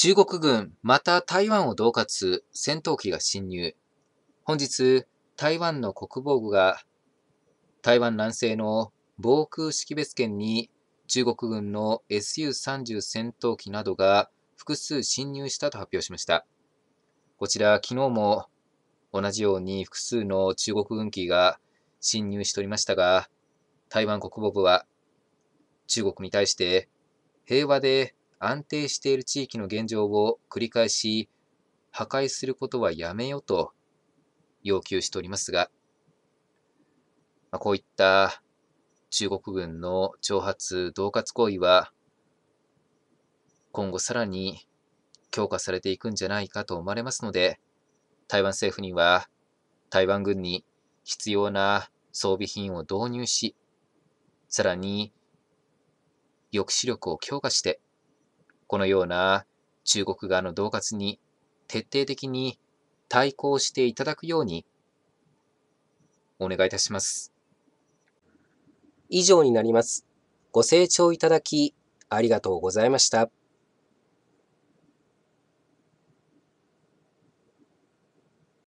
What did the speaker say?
中国軍、また台湾を恫喝、戦闘機が侵入。本日、台湾の国防部が、台湾南西の防空識別圏に中国軍の SU-30 戦闘機などが複数侵入したと発表しました。こちら、昨日も同じように複数の中国軍機が侵入しておりましたが、台湾国防部は中国に対して平和で安定している地域の現状を繰り返し破壊することはやめよと要求しておりますが、まこういった中国軍の挑発、恫喝行為は今後さらに強化されていくんじゃないかと思われますので、台湾政府には台湾軍に必要な装備品を導入し、さらに抑止力を強化して、このような中国側の恫喝に徹底的に対抗していただくようにお願いいたします。以上になります。ご清聴いただきありがとうございました。